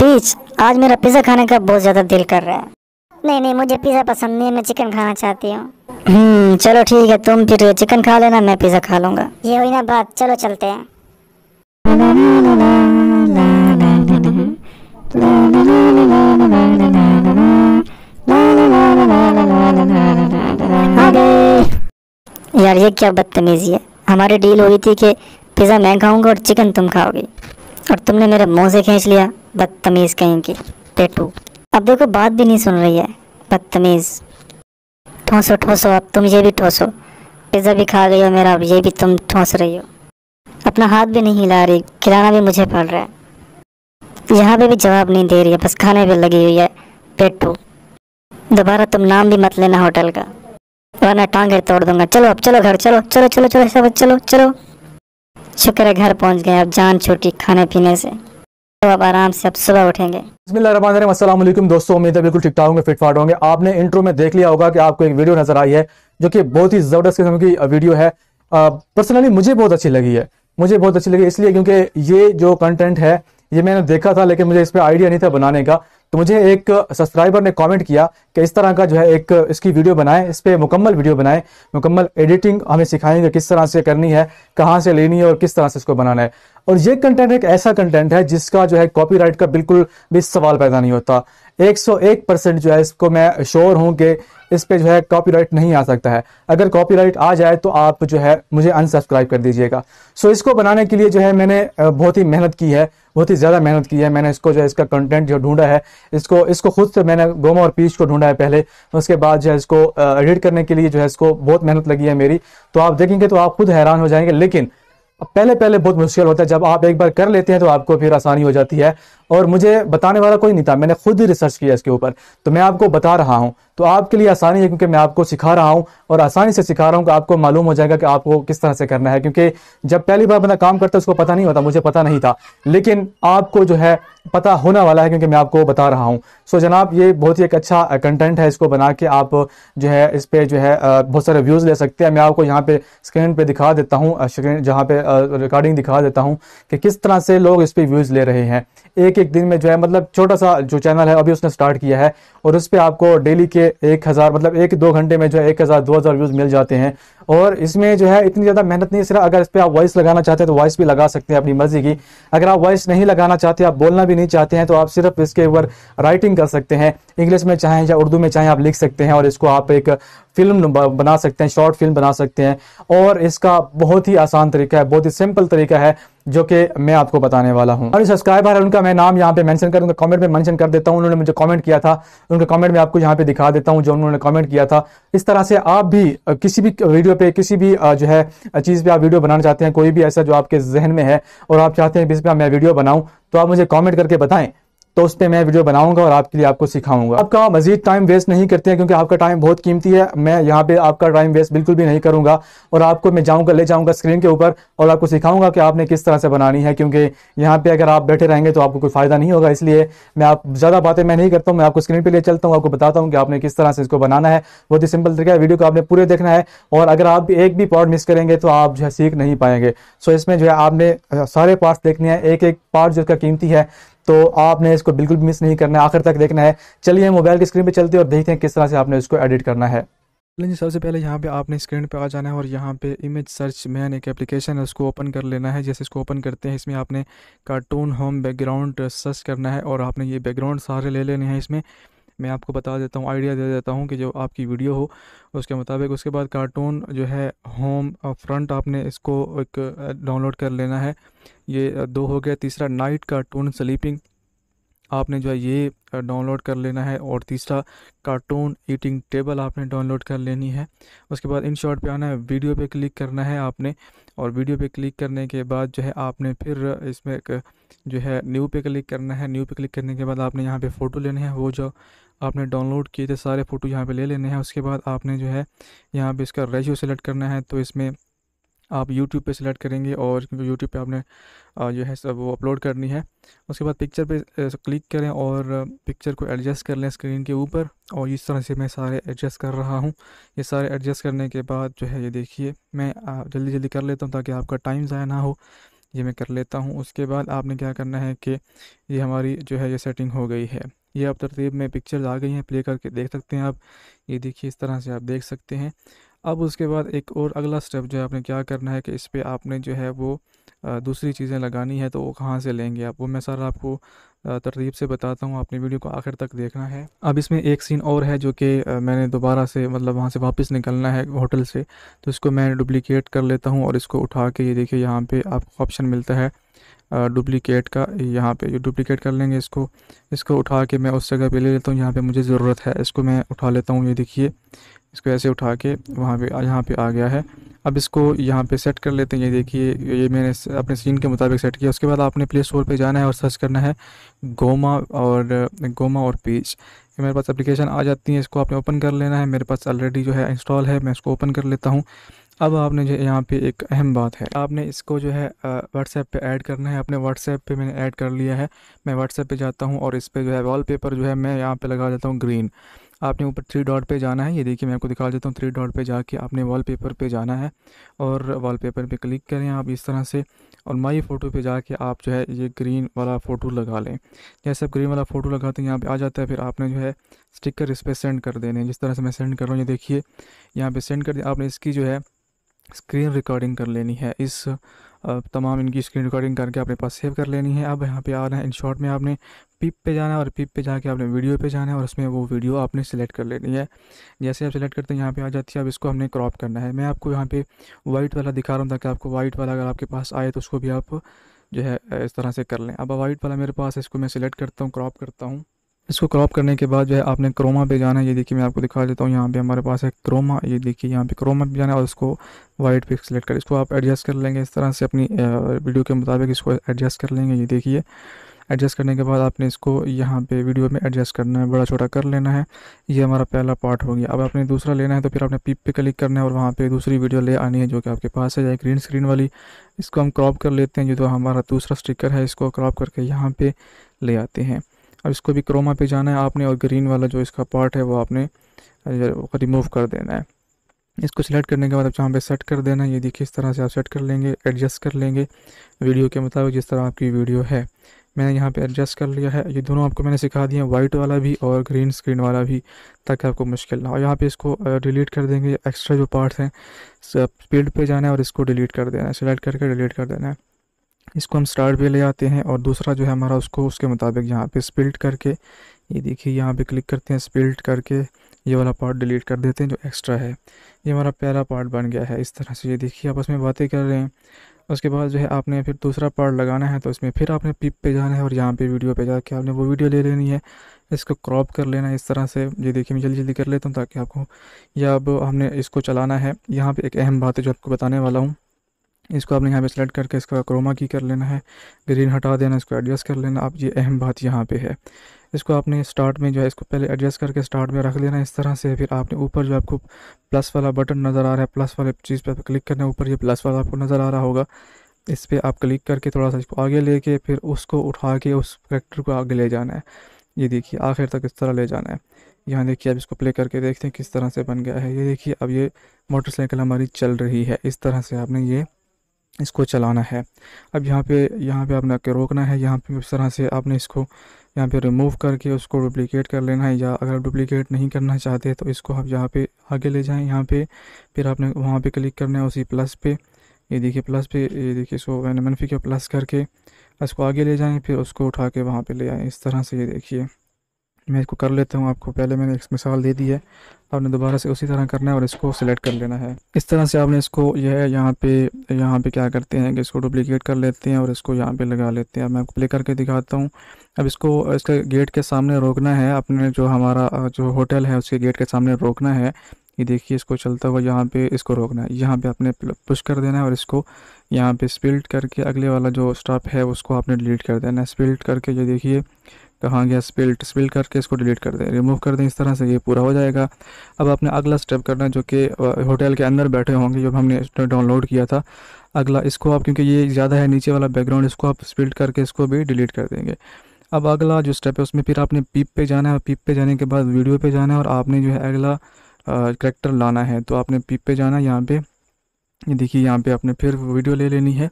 peach आज मेरा pizza खाने का बहुत ज़्यादा दिल कर रहा है नहीं नहीं मुझे पिज़्ज़ा पसंद नहीं है मैं चिकन खाना चाहती हूँ हम्म, चलो ठीक है तुम फिर चिकन खा लेना मैं पिज़्ज़ा खा लूंगा ये हुई ना बात चलो चलते हैं यार ये क्या बदतमीज़ी है हमारी डील हुई थी कि पिज़्ज़ा मैं खाऊंगा और चिकन तुम खाओगी और तुमने मेरे मुंह से खींच लिया बदतमीज़ कहीं की पेटू अब देखो बात भी नहीं सुन रही है बदतमीज़ ठोसो ठोसो अब तुम ये भी ठोसो पिज़्ज़ा भी खा गई हो मेरा अब ये भी तुम ठोस रही हो अपना हाथ भी नहीं हिला रही खिलाना भी मुझे पड़ रहा है यहाँ पे भी जवाब नहीं दे रही है बस खाने पर लगी हुई है पेटू दोबारा तुम नाम भी मत लेना होटल का वरना टांगे तोड़ दूंगा चलो अब चलो घर चलो चलो चलो चलो सब चलो चलो शुक्र है घर पहुंच गए अब जान छोटी खाने पीने से तो अब आराम से अब सुबह उठेंगे दोस्तों उम्मीद है बिल्कुल ठीक ठाक होंगे फिटफाट होंगे आपने इंट्रो में देख लिया होगा कि आपको एक वीडियो नजर आई है जो कि बहुत ही जबरदस्त किस्म की वीडियो है पर्सनली मुझे बहुत अच्छी लगी है मुझे बहुत अच्छी लगी इसलिए क्योंकि ये जो कंटेंट है ये मैंने देखा था लेकिन मुझे इस पर आइडिया नहीं था बनाने का तो मुझे एक सब्सक्राइबर ने कमेंट किया कि इस तरह का जो है एक इसकी वीडियो बनाएं इस पर मुकम्मल वीडियो बनाएं मुकम्मल एडिटिंग हमें सिखाएंगे किस तरह से करनी है कहाँ से लेनी है और किस तरह से इसको बनाना है और ये कंटेंट एक ऐसा कंटेंट है जिसका जो है कॉपीराइट का बिल्कुल भी सवाल पैदा नहीं होता 101 परसेंट जो है इसको मैं श्योर हूँ कि इस पे जो है कॉपीराइट नहीं आ सकता है अगर कॉपीराइट आ जाए तो आप जो है मुझे अनसब्सक्राइब कर दीजिएगा सो so, इसको बनाने के लिए जो है मैंने बहुत ही मेहनत की है बहुत ही ज़्यादा मेहनत की है मैंने इसको जो है इसका कंटेंट जो ढूंढा है इसको इसको खुद से मैंने गोमा और पीच को ढूंढा है पहले उसके बाद जो है इसको एडिट करने के लिए जो है इसको बहुत मेहनत लगी है मेरी तो आप देखेंगे तो आप खुद हैरान हो जाएंगे लेकिन पहले पहले बहुत मुश्किल होता है जब आप एक बार कर लेते हैं तो आपको फिर आसानी हो जाती है और मुझे बताने वाला कोई नहीं था मैंने खुद ही रिसर्च किया इसके ऊपर तो मैं आपको बता रहा हूँ तो आपके लिए आसानी है क्योंकि मैं आपको सिखा रहा हूँ और आसानी से सिखा रहा हूँ कि आपको मालूम हो जाएगा कि आपको किस तरह से करना है क्योंकि जब पहली बार बंदा काम करता है उसको पता नहीं होता मुझे पता नहीं था लेकिन आपको जो है पता होना वाला है क्योंकि मैं आपको बता रहा हूँ सो so, जनाब ये बहुत ही एक अच्छा कंटेंट है इसको बना के आप जो है इस पर जो है बहुत सारे व्यूज़ ले सकते हैं मैं आपको यहाँ पे स्क्रीन पे दिखा देता हूँ स्क्रीन जहाँ पे रिकॉर्डिंग दिखा देता हूँ कि किस तरह से लोग इस पर व्यूज़ ले रहे हैं एक एक दिन में जो है मतलब छोटा सा जो चैनल है अभी उसने स्टार्ट किया है और उस पर आपको डेली के एक हज़ार मतलब एक दो घंटे में जो है एक हज़ार दो हज़ार व्यूज़ मिल जाते हैं और इसमें जो है इतनी ज़्यादा मेहनत नहीं सिर्फ अगर इस पर आप वॉइस लगाना चाहते हैं तो वॉइस भी लगा सकते हैं अपनी मर्जी की अगर आप वॉइस नहीं लगाना चाहते आप बोलना भी नहीं चाहते हैं तो आप सिर्फ इसके ऊपर राइटिंग कर सकते हैं इंग्लिश में चाहें या उर्दू में चाहें आप लिख सकते हैं और इसको आप एक फिल्म बना सकते हैं शॉर्ट फिल्म बना सकते हैं और इसका बहुत ही आसान तरीका है बहुत ही सिंपल तरीका है जो कि मैं आपको बताने वाला हूं और सब्सक्राइबर है उनका मैं नाम यहाँ पे मेंशन कर दूंगा कमेंट में मेंशन कर देता हूँ उन्होंने मुझे कमेंट किया था उनके कमेंट में आपको यहाँ पे दिखा देता हूँ जो उन्होंने कमेंट किया था इस तरह से आप भी किसी भी वीडियो पे किसी भी जो है चीज़ पे आप वीडियो बनाना चाहते हैं कोई भी ऐसा जो आपके जहन में है और आप चाहते हैं जिस पर मैं वीडियो बनाऊँ तो आप मुझे कॉमेंट करके बताएं तो उस पर मैं वीडियो बनाऊंगा और आपके लिए आपको सिखाऊंगा आपका मजीद टाइम वेस्ट नहीं करते हैं क्योंकि आपका टाइम बहुत कीमती है मैं यहाँ पे आपका टाइम वेस्ट बिल्कुल भी नहीं करूंगा और आपको मैं जाऊँगा ले जाऊंगा स्क्रीन के ऊपर और आपको सिखाऊंगा कि आपने किस तरह से बनानी है क्योंकि यहाँ पे अगर आप बैठे रहेंगे तो आपको कोई फ़ायदा नहीं होगा इसलिए मैं आप ज़्यादा बातें मैं नहीं करता हूँ मैं आपको स्क्रीन पर ले चलता हूँ आपको बताता हूँ कि आपने किस तरह से इसको बनाना है बहुत ही सिंपल तरीका है वीडियो को आपने पूरे देखना है और अगर आप एक भी पार्ट मिस करेंगे तो आप जो है सीख नहीं पाएंगे सो इसमें जो है आपने सारे पार्ट देखने हैं एक एक पार्ट जो इसका कीमती है तो आपने इसको बिल्कुल भी मिस नहीं करना है आखिर तक देखना है चलिए मोबाइल की स्क्रीन पर चलते हैं और देखते हैं किस तरह से आपने इसको एडिट करना है चलिए सबसे पहले यहाँ पे आपने स्क्रीन पे आ जाना है और यहाँ पे इमेज सर्च मैन एक एप्लीकेशन है उसको ओपन कर लेना है जैसे इसको ओपन करते हैं इसमें आपने कार्टून होम बैकग्राउंड सर्च करना है और आपने ये बैकग्राउंड सारे ले लेने हैं इसमें मैं आपको बता देता हूँ आइडिया दे देता हूँ कि जो आपकी वीडियो हो उसके मुताबिक उसके बाद कार्टून जो है होम फ्रंट आपने इसको एक डाउनलोड कर लेना है ये दो हो गया तीसरा नाइट कार्टून स्लीपिंग आपने जो है ये डाउनलोड कर लेना है और तीसरा कार्टून ईटिंग टेबल आपने डाउनलोड कर लेनी है उसके बाद इन शॉर्ट पर आना है वीडियो पे क्लिक करना है आपने और वीडियो पे क्लिक करने के बाद जो है आपने फिर इसमें जो है न्यू पे क्लिक करना है न्यू पे क्लिक करने के बाद आपने यहाँ पे फ़ोटो लेने हैं वो जो आपने डाउनलोड किए थे सारे फ़ोटो यहाँ पे ले लेने हैं उसके बाद आपने जो है यहाँ पे इसका रेशियो सेलेक्ट करना है तो इसमें आप यूट्यूब पे सिलेक्ट करेंगे और क्योंकि यूट्यूब पे आपने जो है सब वो अपलोड करनी है उसके बाद पिक्चर पे क्लिक करें और पिक्चर को एडजस्ट कर लें स्क्रीन के ऊपर और इस तरह से मैं सारे एडजस्ट कर रहा हूँ ये सारे एडजस्ट करने के बाद जो है ये देखिए मैं जल्दी जल्दी कर लेता हूँ ताकि आपका टाइम ज़ाया ना हो ये मैं कर लेता हूँ उसके बाद आपने क्या करना है कि ये हमारी जो है ये सेटिंग हो गई है ये अब तरतीब में पिक्चर्स आ गई हैं प्ले करके देख सकते हैं आप ये देखिए इस तरह से आप देख सकते हैं अब उसके बाद एक और अगला स्टेप जो है आपने क्या करना है कि इस पर आपने जो है वो दूसरी चीज़ें लगानी है तो वो कहाँ से लेंगे आप वो मैं सारा आपको तरतीब से बताता हूँ आपने वीडियो को आखिर तक देखना है अब इसमें एक सीन और है जो कि मैंने दोबारा से मतलब वहाँ से वापस निकलना है होटल से तो इसको मैं डुप्लिकेट कर लेता हूँ और इसको उठा के ये देखिए यहाँ पे आपको ऑप्शन मिलता है डुप्लिकेट का यहाँ पे ये डुप्लिकेट कर लेंगे इसको इसको उठा के मैं उस जगह पर ले लेता हूँ यहाँ पर मुझे ज़रूरत है इसको मैं उठा लेता हूँ ये देखिए इसको ऐसे उठा के वहाँ पे यहाँ पे आ गया है अब इसको यहाँ पे सेट कर लेते हैं ये देखिए ये मैंने अपने सीन के मुताबिक सेट किया उसके बाद आपने प्ले स्टोर पर जाना है और सर्च करना है गोमा और गोमा और पेज मेरे पास एप्लीकेशन आ जाती है इसको आपने ओपन कर लेना है मेरे पास ऑलरेडी जो है इंस्टॉल है मैं इसको ओपन कर लेता हूँ अब आपने जो यहाँ पे एक अहम बात है आपने इसको जो है व्हाट्सएप पे ऐड करना है अपने व्हाट्सएप पे मैंने ऐड कर लिया है मैं व्हाट्सएप पे जाता हूँ और इस पर जो है वॉलपेपर जो है मैं यहाँ पे लगा देता हूँ ग्रीन आपने ऊपर थ्री डॉट पे जाना है ये देखिए मैं आपको दिखा देता हूँ थ्री डॉट पे जाके आपने वॉलपेपर पे जाना है और वॉलपेपर पे क्लिक करें आप इस तरह से और माई फ़ोटो पे जाके आप जो है ये ग्रीन वाला फ़ोटो लगा लें जैसे आप ग्रीन वाला फ़ोटो लगाते हैं यहाँ पर आ जाता है फिर आपने जो है स्टिकर इस पर सेंड कर देने जिस तरह से मैं सेंड कर रहा हूँ ये देखिए यहाँ पर सेंड कर दिया आपने इसकी जो है स्क्रीन रिकॉर्डिंग कर लेनी है इस तमाम इनकी स्क्रीन रिकॉर्डिंग करके अपने पास सेव कर लेनी है अब यहाँ पे रहे हैं इन शॉर्ट में आपने पिप पे जाना है और पिप पे जाके आपने वीडियो पे जाना है और उसमें वो वीडियो आपने सेलेक्ट कर लेनी है जैसे आप सेलेक्ट करते हैं यहाँ पे आ जाती है अब इसको हमने क्रॉप करना है मैं आपको यहाँ पे वाइट वाला दिखा रहा हूँ ताकि आपको वाइट वाला अगर आपके पास आए तो उसको भी आप जो है इस तरह से कर लें अब वाइट वाला मेरे पास है इसको मैं सिलेक्ट करता हूँ क्रॉप करता हूँ इसको क्रॉप करने के बाद जो है आपने क्रोमा पे जाना है ये देखिए मैं आपको दिखा देता हूँ यहाँ पे हमारे पास है क्रोमा ये देखिए यहाँ पे क्रोमा पे जाना है और इसको वाइट पे सिलेक्ट कर इसको आप एडजस्ट कर लेंगे इस तरह से अपनी वीडियो के मुताबिक इसको एडजस्ट कर लेंगे ये देखिए एडजस्ट करने के बाद आपने इसको यहाँ पे वीडियो में एडजस्ट करना है बड़ा छोटा कर लेना है ये हमारा पहला पार्ट हो गया अब आपने दूसरा लेना है तो फिर आपने पिप पे क्लिक करना है और वहाँ पे दूसरी वीडियो ले आनी है जो कि आपके पास है जाए ग्रीन स्क्रीन वाली इसको हम क्रॉप कर लेते हैं जो तो हमारा दूसरा स्टिकर है इसको क्रॉप करके यहाँ पर ले आते हैं अब इसको भी क्रोमा पे जाना है आपने और ग्रीन वाला जो इसका पार्ट है वो आपने रिमूव कर देना है इसको सिलेक्ट करने के बाद आप जहाँ पे सेट कर देना है ये देखिए इस तरह से आप सेट कर लेंगे एडजस्ट कर लेंगे वीडियो के मुताबिक जिस तरह आपकी वीडियो है मैंने यहाँ पे एडजस्ट कर लिया है ये दोनों आपको मैंने सिखा दिए वाइट वाला भी और ग्रीन स्क्रीन वाला भी ताकि आपको मुश्किल ना हो यहाँ पे इसको डिलीट कर देंगे एक्स्ट्रा जो पार्ट्स हैं स्पीड पे जाना है और इसको डिलीट कर देना है सिलेक्ट करके डिलीट कर देना है इसको हम स्टार्ट पे ले आते हैं और दूसरा जो है हमारा उसको उसके मुताबिक यहाँ पे स्पिल्ट करके ये देखिए यहाँ पे क्लिक करते हैं स्पिल्ट करके ये वाला पार्ट डिलीट कर देते हैं जो एक्स्ट्रा है ये हमारा पहला पार्ट बन गया है इस तरह से ये देखिए आपस में बातें कर रहे हैं उसके बाद जो है आपने फिर दूसरा पार्ट लगाना है तो इसमें फिर आपने पिप पे जाना है और यहाँ पे वीडियो पे जाके आपने वो वीडियो ले लेनी है इसको क्रॉप कर लेना है इस तरह से ये देखिए मैं जल्दी जल्दी कर लेता हूँ ताकि आपको या अब हमने इसको चलाना है यहाँ पे एक अहम बात है जो आपको बताने वाला हूँ इसको आपने यहाँ पे सेलेक्ट करके इसका क्रोमा की कर लेना है ग्रीन हटा देना इसको एडजस्ट कर लेना आप ये अहम बात यहाँ पे है इसको आपने स्टार्ट में जो है इसको पहले एडजस्ट करके स्टार्ट में रख लेना इस तरह से फिर आपने ऊपर जो आपको प्लस वाला बटन नज़र आ रहा है प्लस वाले चीज़ पर क्लिक करना ऊपर ये प्लस वाला आपको नज़र आ रहा होगा इस पर आप क्लिक करके थोड़ा सा इसको आगे लेके फिर उसको उठा के उस करेक्टर को आगे ले जाना है ये देखिए आखिर तक इस तरह ले जाना है यहाँ देखिए अब इसको प्ले करके देखते हैं किस तरह से बन गया है ये देखिए अब ये मोटरसाइकिल हमारी चल रही है इस तरह से आपने ये इसको चलाना है अब यहाँ पे यहाँ पे आपने आके रोकना है यहाँ पे इस तरह से आपने इसको यहाँ पे रिमूव करके उसको डुप्लीकेट कर लेना है या अगर आप डुप्लीकेट नहीं करना चाहते तो इसको आप यहाँ पे आगे ले जाएं यहाँ पे फिर आपने वहाँ पे क्लिक करना है उसी प्लस पे ये देखिए प्लस पे ये देखिए इसको मैंने मनफी के प्लस करके इसको आगे ले जाएँ फिर उसको उठा के वहाँ पर ले आएँ इस तरह से ये देखिए मैं इसको कर लेता हूँ आपको पहले मैंने एक मिसाल दे दी है आपने दोबारा से उसी तरह करना है और इसको सिलेक्ट कर लेना है इस तरह से आपने इसको यह है यहाँ पे यहाँ पे क्या करते हैं कि इसको डुप्लीकेट कर लेते हैं और इसको यहाँ पे लगा लेते हैं मैं आपको प्ले करके दिखाता हूँ अब इसको इसके गेट के सामने रोकना है अपने जो हमारा जो होटल है उसके गेट के सामने रोकना है ये देखिए इसको चलता हुआ यहाँ पे इसको रोकना है यहाँ पे आपने पुश कर देना है और इसको यहाँ पे स्पिल्ट करके अगले वाला जो स्टॉप है उसको आपने डिलीट कर देना है स्पिल्ट करके ये देखिए कहाँ गया स्पिल्ट स्पिल्ट करके इसको डिलीट कर दें रिमूव कर दें इस तरह से ये पूरा हो जाएगा अब आपने अगला स्टेप करना है जो कि होटल के अंदर बैठे होंगे जो हमने डाउनलोड किया था अगला इसको आप क्योंकि ये ज़्यादा है नीचे वाला बैकग्राउंड इसको आप स्पिल्ट करके इसको भी डिलीट कर देंगे अब अगला जो स्टेप है उसमें फिर आपने पिप पे जाना है पिप पे जाने के बाद वीडियो पे जाना है और आपने जो है अगला करेक्टर लाना है तो आपने पिप पे जाना है यहाँ पे देखिए यहाँ पे आपने फिर वीडियो ले लेनी है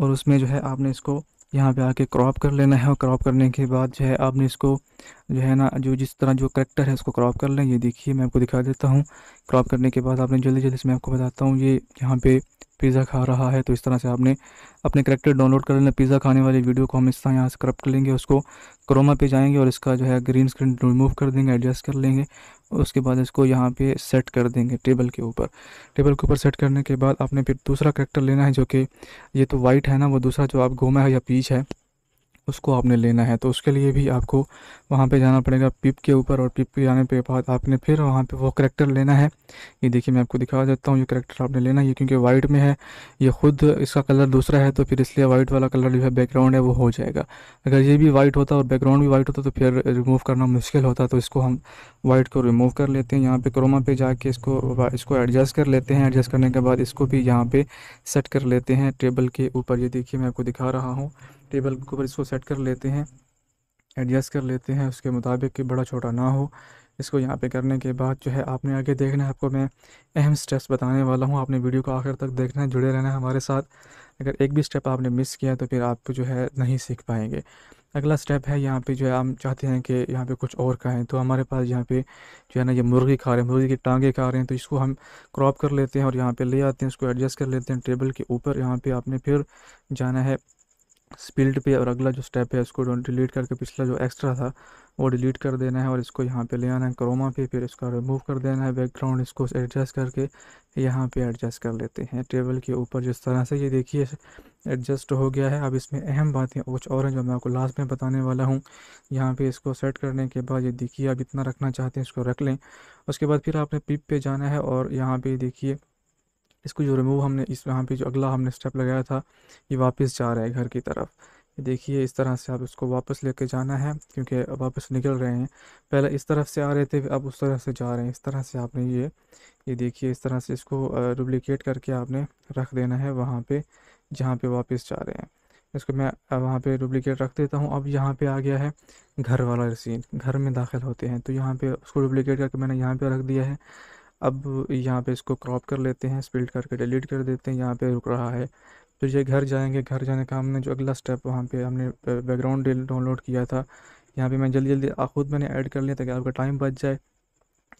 और उसमें जो है आपने इसको यहाँ पे आके क्रॉप कर लेना है और क्रॉप करने के बाद जो है आपने इसको जो है ना जो जिस तरह जो करेक्टर है उसको क्रॉप कर लें ये देखिए मैं आपको दिखा देता हूँ क्रॉप करने के बाद आपने जल्दी जल्दी से मैं आपको बताता हूँ ये यहाँ पे पिज़्ज़ा खा रहा है तो इस तरह से आपने अपने करेक्टर डाउनलोड कर लेना पिज़्ज़ा खाने वाले वीडियो को हम इस तरह यहाँ से क्रॉप कर लेंगे उसको क्रोमा पे जाएंगे और इसका जो है ग्रीन स्क्रीन रिमूव कर देंगे एडजस्ट कर लेंगे उसके बाद इसको यहाँ पे सेट कर देंगे टेबल के ऊपर टेबल के ऊपर सेट करने के बाद आपने फिर दूसरा करेक्टर लेना है जो कि ये तो वाइट है ना वो दूसरा जो आप घूमा है या पीच है उसको आपने लेना है तो उसके लिए भी आपको वहाँ पे जाना पड़ेगा पिप के ऊपर और पिप के जाने के बाद आपने फिर वहाँ पे वो करेक्टर लेना है ये देखिए मैं आपको दिखा देता हूँ ये करेक्टर आपने लेना है क्योंकि वाइट में है ये खुद इसका कलर दूसरा है तो फिर इसलिए वाइट वाला कलर जो है बैकग्राउंड है वो हो जाएगा अगर ये भी वाइट होता और बैकग्राउंड भी वाइट होता तो फिर रिमूव करना मुश्किल होता तो इसको हम वाइट को रिमूव कर लेते हैं यहाँ पर क्रोमा पे जाके इसको इसको एडजस्ट कर लेते हैं एडजस्ट करने के बाद इसको भी यहाँ पर सेट कर लेते हैं टेबल के ऊपर ये देखिए मैं आपको दिखा रहा हूँ टेबल के ऊपर इसको सेट कर लेते हैं एडजस्ट कर लेते हैं उसके मुताबिक कि बड़ा छोटा ना हो इसको यहाँ पे करने के बाद जो है आपने आगे देखना है आपको मैं अहम स्टेप्स बताने वाला हूँ आपने वीडियो को आखिर तक देखना है जुड़े रहना है हमारे साथ अगर एक भी स्टेप आपने मिस किया तो फिर आप जो है नहीं सीख पाएंगे अगला स्टेप है यहाँ पे जो है हम चाहते हैं कि यहाँ पे कुछ और खाएँ तो हमारे पास यहाँ पे जो है ना ये मुर्गी खा रहे हैं मुर्गी की टांगे खा रहे हैं तो इसको हम क्रॉप कर लेते हैं और यहाँ पे ले आते हैं इसको एडजस्ट कर लेते हैं टेबल के ऊपर यहाँ पे आपने फिर जाना है स्पिल्ड पे और अगला जो स्टेप है उसको डिलीट करके पिछला जो एक्स्ट्रा था वो डिलीट कर देना है और इसको यहाँ पे ले आना है क्रोमा पे फिर इसका रिमूव कर देना है बैकग्राउंड इसको एडजस्ट करके यहाँ पे एडजस्ट कर लेते हैं टेबल के ऊपर जिस तरह से ये देखिए एडजस्ट हो गया है अब इसमें अहम बातें कुछ और हैं जो मैं आपको लास्ट में बताने वाला हूँ यहाँ पे इसको सेट करने के बाद ये देखिए आप इतना रखना चाहते हैं इसको रख लें उसके बाद फिर आपने पिप पे जाना है और यहाँ पे देखिए इसको जो रिमूव हमने इस यहाँ पे जो अगला हमने स्टेप लगाया था ये वापस जा रहा है घर की तरफ देखिए इस तरह से आप इसको वापस लेके जाना है क्योंकि वापस निकल रहे हैं पहले इस तरफ से आ रहे थे अब उस तरह से जा रहे हैं इस तरह से आपने ये ये देखिए इस तरह से इसको डुप्लिकेट करके आपने रख देना है वहाँ पे जहाँ पे वापस जा रहे हैं इसको मैं वहाँ पे डुप्लिकेट रख देता हूँ अब यहाँ पे आ गया है घर वाला सीन घर में दाखिल होते हैं तो यहाँ पे उसको डुप्लिकेट करके मैंने यहाँ पे रख दिया है अब यहाँ पे इसको क्रॉप कर लेते हैं स्पिल्ड करके डिलीट कर देते हैं यहाँ पे रुक रहा है तो ये घर जाएंगे घर जाने का हमने जो अगला स्टेप वहाँ पे हमने बैकग्राउंड डाउनलोड किया था यहाँ पे मैं जल्दी जल्दी खुद मैंने ऐड कर लिया ताकि आपका टाइम बच जाए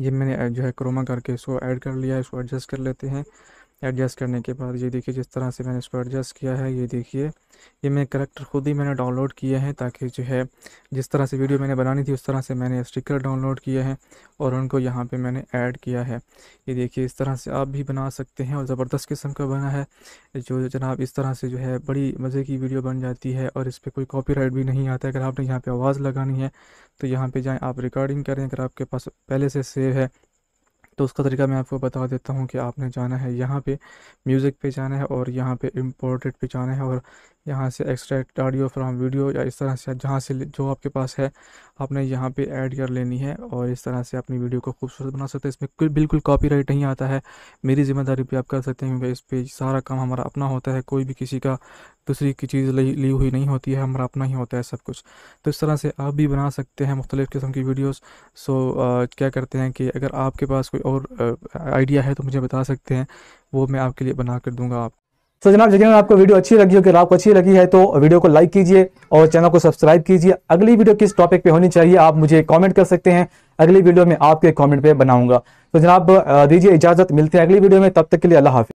ये मैंने जो है क्रोमा करके इसको ऐड कर लिया इसको एडजस्ट कर लेते हैं एडजस्ट करने के बाद ये देखिए जिस तरह से मैंने इसको एडजस्ट किया है ये देखिए ये मैं करेक्टर खुद ही मैंने डाउनलोड किए हैं ताकि जो है जिस तरह से वीडियो मैंने बनानी थी उस तरह से मैंने स्टिकर डाउनलोड किए हैं और उनको यहाँ पे मैंने ऐड किया है ये देखिए इस तरह से आप भी बना सकते हैं और ज़बरदस्त किस्म का बना है जो जनाब इस तरह से जो है बड़ी मज़े की वीडियो बन जाती है और इस पर कोई कॉपी भी नहीं आता अगर आपने यहाँ पर आवाज़ लगानी है तो यहाँ पर जाएँ आप रिकॉर्डिंग करें अगर आपके पास पहले से सेव है तो उसका तरीका मैं आपको बता देता हूँ कि आपने जाना है यहाँ पे म्यूज़िक पे जाना है और यहाँ पे इम्पोर्टेड पे जाना है और यहाँ से एक्सट्रैक्ट ऑडियो फ्रॉम वीडियो या इस तरह से जहाँ से जो आपके पास है आपने यहाँ पे ऐड कर लेनी है और इस तरह से अपनी वीडियो को खूबसूरत बना सकते हैं इसमें कोई बिल्कुल कॉपीराइट नहीं आता है मेरी जिम्मेदारी भी आप कर सकते हैं क्योंकि इस पर सारा काम हमारा अपना होता है कोई भी किसी का दूसरी की चीज़ ली ली हुई नहीं होती है हमारा अपना ही होता है सब कुछ तो इस तरह से आप भी बना सकते हैं मुख्तलिफ़ किस्म की वीडियोस सो आ, क्या करते हैं कि अगर आपके पास कोई और आइडिया है तो मुझे बता सकते हैं वो मैं आपके लिए बना कर दूँगा आप तो जनाब जगह आपको वीडियो अच्छी लगी हो अगर आपको अच्छी लगी है तो वीडियो को लाइक कीजिए और चैनल को सब्सक्राइब कीजिए अगली वीडियो किस टॉपिक पे होनी चाहिए आप मुझे कमेंट कर सकते हैं अगली वीडियो में आपके कमेंट पे बनाऊंगा तो जनाब दीजिए इजाजत मिलते हैं अगली वीडियो में तब तक के लिए अल्लाह हाफि